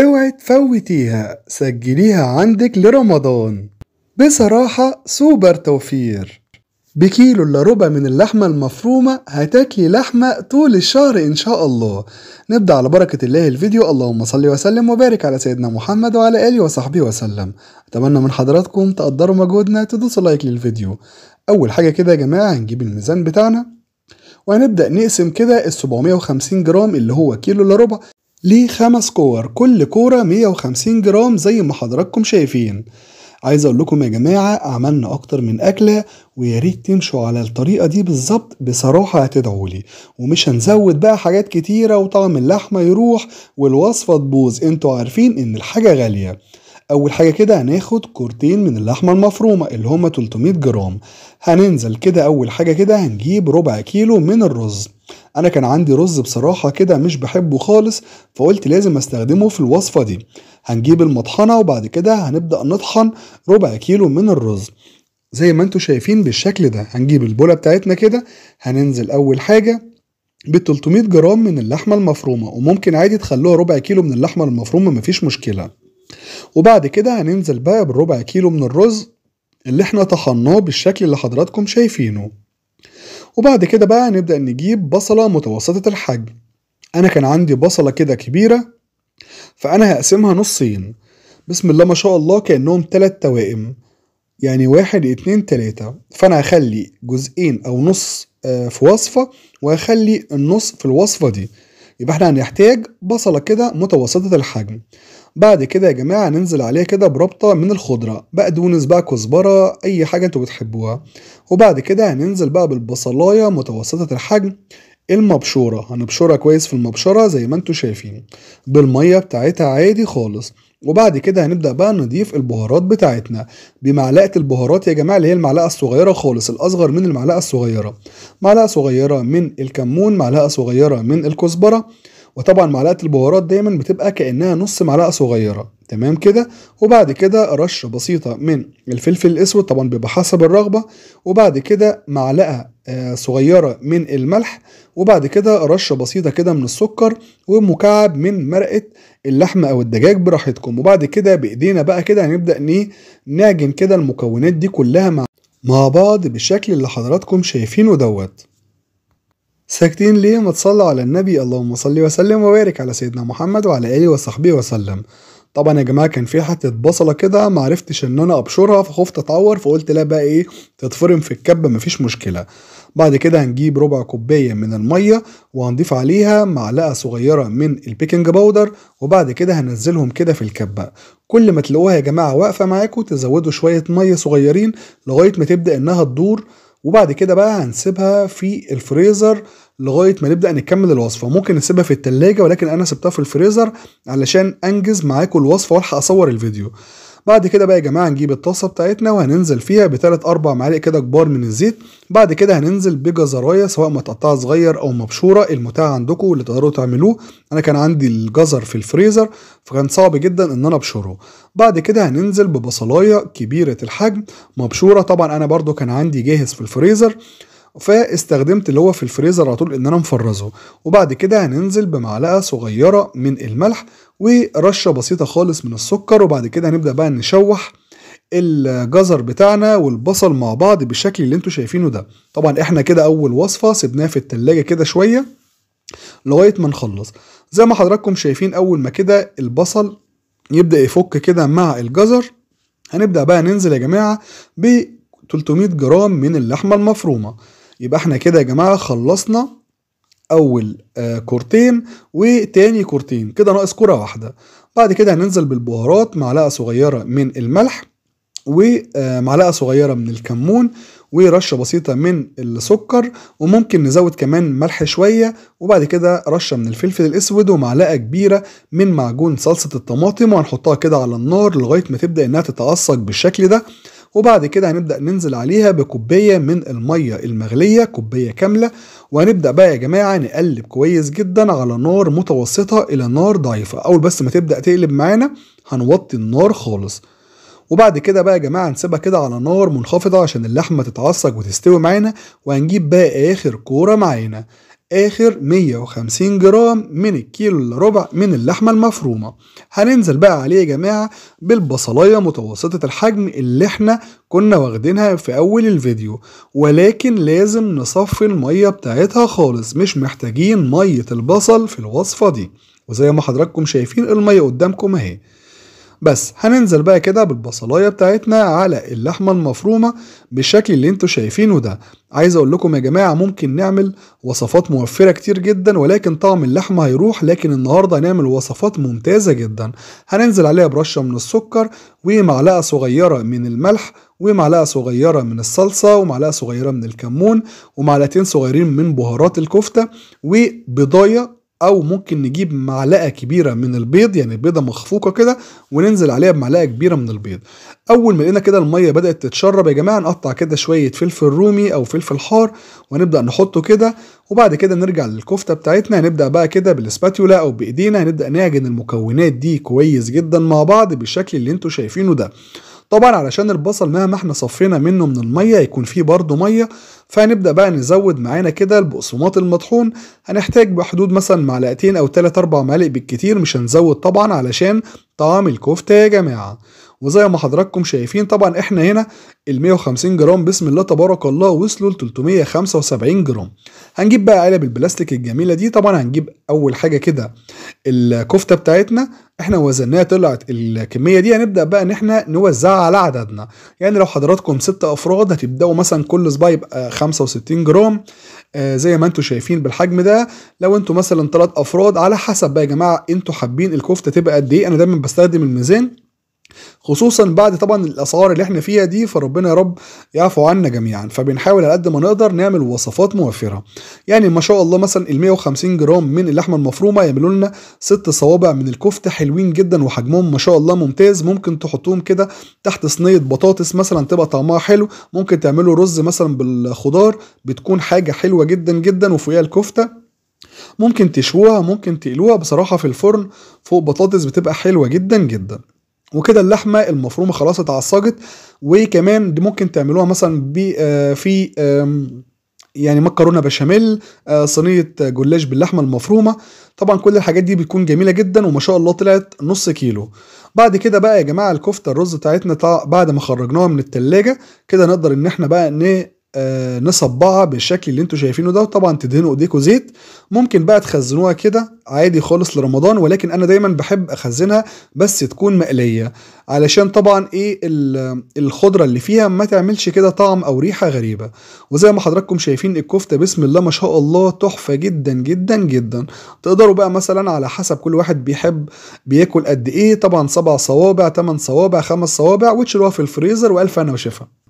اوعي تفوتيها سجليها عندك لرمضان بصراحة سوبر توفير بكيلو إلا ربع من اللحمة المفرومة هتاكلي لحمة طول الشهر إن شاء الله نبدأ على بركة الله الفيديو اللهم صل وسلم وبارك على سيدنا محمد وعلى آله وصحبه وسلم أتمنى من حضراتكم تقدروا مجهودنا تدوسوا لايك للفيديو أول حاجة كده يا جماعة هنجيب الميزان بتاعنا وهنبدأ نقسم كده ال 750 جرام اللي هو كيلو إلا ربع ليه خمس كور كل كورة 150 جرام زي ما حضراتكم شايفين عايز اقول لكم يا جماعة عملنا اكتر من اكلة وياريت تمشوا على الطريقة دي بالظبط بصراحة هتدعولي ومش هنزود بقى حاجات كتيرة وطعم اللحمة يروح والوصفة تبوظ انتوا عارفين ان الحاجة غالية اول حاجه كده هناخد كورتين من اللحمه المفرومه اللي هما 300 جرام هننزل كده اول حاجه كده هنجيب ربع كيلو من الرز انا كان عندي رز بصراحه كده مش بحبه خالص فقلت لازم استخدمه في الوصفه دي هنجيب المطحنه وبعد كده هنبدا نطحن ربع كيلو من الرز زي ما انتوا شايفين بالشكل ده هنجيب البوله بتاعتنا كده هننزل اول حاجه ب 300 جرام من اللحمه المفرومه وممكن عادي تخلوها ربع كيلو من اللحمه المفرومه مفيش مشكله وبعد كده هننزل بقى بالربع كيلو من الرز اللي احنا طحناه بالشكل اللي حضراتكم شايفينه وبعد كده بقى نبدأ نجيب بصلة متوسطة الحجم أنا كان عندي بصلة كده كبيرة فأنا هقسمها نصين بسم الله ما شاء الله كأنهم تلات توائم يعني واحد اتنين تلاتة فأنا هخلي جزئين أو نص آه، في وصفة وهخلي النص في الوصفة دي يبقى احنا هنحتاج بصلة كده متوسطة الحجم بعد كده يا جماعه ننزل عليه كده بربطه من الخضره بقدونس بقى كزبره اي حاجه انتوا بتحبوها وبعد كده هننزل بقى بالبصلايه متوسطه الحجم المبشوره هنبشرها كويس في المبشره زي ما انتوا شايفين بالميه بتاعتها عادي خالص وبعد كده هنبدا بقى نضيف البهارات بتاعتنا بمعلقه البهارات يا جماعه اللي هي المعلقه الصغيره خالص الاصغر من المعلقه الصغيره معلقه صغيره من الكمون معلقه صغيره من الكزبره وطبعا معلقه البهارات دايما بتبقى كانها نص معلقه صغيره تمام كده وبعد كده رشه بسيطه من الفلفل الاسود طبعا بيبقى حسب الرغبه وبعد كده معلقه آه، صغيره من الملح وبعد كده رشه بسيطه كده من السكر ومكعب من مرقه اللحمه او الدجاج براحتكم وبعد كده بايدينا بقى كده هنبدا نعجن كده المكونات دي كلها مع مع بعض بالشكل اللي حضراتكم شايفينه دوت ساكتين ليه ما تصلوا على النبي اللهم صل وسلم وبارك على سيدنا محمد وعلى اله وصحبه وسلم طبعا يا جماعه كان في حته بصله كده ما عرفتش ان انا ابشرها فخفت اتعور فقلت لا بقى ايه تتفرم في الكبه مفيش مشكله بعد كده هنجيب ربع كوبايه من الميه وهنضيف عليها معلقه صغيره من البيكنج باودر وبعد كده هنزلهم كده في الكبه كل ما تلاقوها يا جماعه واقفه معاكم تزودوا شويه ميه صغيرين لغايه ما تبدا انها تدور وبعد كده بقى هنسيبها في الفريزر لغايه ما نبدا نكمل الوصفه ممكن نسيبها في التلاجة ولكن انا سبتها في الفريزر علشان انجز معاكم الوصفه والحق اصور الفيديو بعد كده بقى يا جماعه نجيب الطاسه بتاعتنا وهننزل فيها بثلاث اربع معالق كده كبار من الزيت بعد كده هننزل بجزرايه سواء متقطعه صغير او مبشوره المتاح عندكم اللي تقدروا تعملوه انا كان عندي الجزر في الفريزر فكان صعب جدا ان انا ابشره بعد كده هننزل ببصلايه كبيره الحجم مبشوره طبعا انا برده كان عندي جاهز في الفريزر فاستخدمت اللي هو في الفريزر على طول ان انا مفرزه وبعد كده هننزل بمعلقه صغيره من الملح ورشه بسيطه خالص من السكر وبعد كده هنبدا بقى نشوح الجزر بتاعنا والبصل مع بعض بالشكل اللي انتم شايفينه ده طبعا احنا كده اول وصفه سيبناها في التلاجة كده شويه لغايه ما نخلص زي ما حضراتكم شايفين اول ما كده البصل يبدا يفك كده مع الجزر هنبدا بقى ننزل يا جماعه ب 300 جرام من اللحمه المفرومه يبقى احنا كده يا جماعه خلصنا اول آه، كورتين وتاني كورتين كده ناقص كره واحده بعد كده هننزل بالبهارات معلقه صغيره من الملح ومعلقه آه، صغيره من الكمون ورشه بسيطه من السكر وممكن نزود كمان ملح شويه وبعد كده رشه من الفلفل الاسود ومعلقه كبيره من معجون صلصه الطماطم وهنحطها كده على النار لغايه ما تبدا انها تتعصق بالشكل ده وبعد كده هنبدأ ننزل عليها بكوباية من المية المغلية كوباية كاملة وهنبدأ بقى يا جماعة نقلب كويس جدا على نار متوسطة إلى نار ضعيفة أول بس ما تبدأ تقلب معانا هنوطي النار خالص وبعد كده بقى يا جماعه نسيبها كده على نار منخفضه عشان اللحمه تتعصج وتستوي معانا وهنجيب بقى اخر كوره معانا آخر 150 جرام من الكيلو الربع ربع من اللحمة المفرومة هننزل بقى عليه يا جماعة بالبصلاية متوسطة الحجم اللي احنا كنا واخدينها في أول الفيديو ولكن لازم نصفي المية بتاعتها خالص مش محتاجين مية البصل في الوصفة دي وزي ما حضراتكم شايفين المية قدامكم اهي بس هننزل بقى كده بالبصلايه بتاعتنا على اللحمه المفرومه بالشكل اللي انتوا شايفينه ده عايز اقول لكم يا جماعه ممكن نعمل وصفات موفره كتير جدا ولكن طعم اللحمه هيروح لكن النهارده هنعمل وصفات ممتازه جدا هننزل عليها برشه من السكر ومعلقه صغيره من الملح ومعلقه صغيره من الصلصه ومعلقه صغيره من الكمون ومعلقتين صغيرين من بهارات الكفته وبضايه او ممكن نجيب معلقه كبيره من البيض يعني البيضه مخفوقه كده وننزل عليها بمعلقه كبيره من البيض اول ما لقينا كده الميه بدات تتشرب يا جماعه نقطع كده شويه فلفل رومي او فلفل حار ونبدا نحطه كده وبعد كده نرجع للكفته بتاعتنا هنبدا بقى كده بالاسباتيولا او بايدينا هنبدا نعجن المكونات دي كويس جدا مع بعض بالشكل اللي انتم شايفينه ده طبعا علشان البصل مهما احنا صفينا منه من الميه يكون فيه برضه ميه فهنبدا بقى نزود معانا كده البقسماط المطحون هنحتاج بحدود مثلا معلقتين او 3 4 معالق بالكتير مش هنزود طبعا علشان طعم الكفته يا جماعه وزي ما حضراتكم شايفين طبعا احنا هنا ال 150 جرام بسم الله تبارك الله وصلوا ل 375 جرام هنجيب بقى علب البلاستيك الجميله دي طبعا هنجيب اول حاجه كده الكفته بتاعتنا احنا وزناها طلعت الكميه دي هنبدا بقى ان احنا نوزعها على عددنا يعني لو حضراتكم ست افراد هتبداوا مثلا كل صباع يبقى 65 جرام آه زي ما انتم شايفين بالحجم ده لو انتم مثلا ثلاث افراد على حسب بقى يا جماعه انتم حابين الكفته تبقى قد ايه انا دايما بستخدم الميزان خصوصا بعد طبعا الاسعار اللي احنا فيها دي فربنا يا رب يعفو عنا جميعا فبنحاول على قد ما نقدر نعمل وصفات موفره يعني ما شاء الله مثلا ال 150 جرام من اللحمه المفرومه يعملوا لنا ست صوابع من الكفته حلوين جدا وحجمهم ما شاء الله ممتاز ممكن تحطوهم كده تحت صينيه بطاطس مثلا تبقى طعمها حلو ممكن تعملوا رز مثلا بالخضار بتكون حاجه حلوه جدا جدا وفوقيها الكفته ممكن تشوها ممكن تقلوها بصراحه في الفرن فوق بطاطس بتبقى حلوه جدا جدا وكده اللحمه المفرومه خلاص اتعصجت وكمان دي ممكن تعملوها مثلا ب آه في آه يعني مكرونه بشاميل آه صينيه جلاش باللحمه المفرومه طبعا كل الحاجات دي بتكون جميله جدا وما شاء الله طلعت نص كيلو بعد كده بقى يا جماعه الكفته الرز بتاعتنا بعد ما خرجناها من التلاجة كده نقدر ان احنا بقى آه، نصبعها بالشكل اللي انتوا شايفينه ده وطبعا تدهنوا ايديكوا زيت ممكن بقى تخزنوها كده عادي خالص لرمضان ولكن انا دايما بحب اخزنها بس تكون مقليه علشان طبعا ايه الخضره اللي فيها ما تعملش كده طعم او ريحه غريبه وزي ما حضراتكم شايفين الكفته بسم الله ما شاء الله تحفه جدا جدا جدا تقدروا بقى مثلا على حسب كل واحد بيحب بياكل قد ايه طبعا سبع صوابع ثمان صوابع خمس صوابع وتشيلوها في الفريزر والف انا وشفا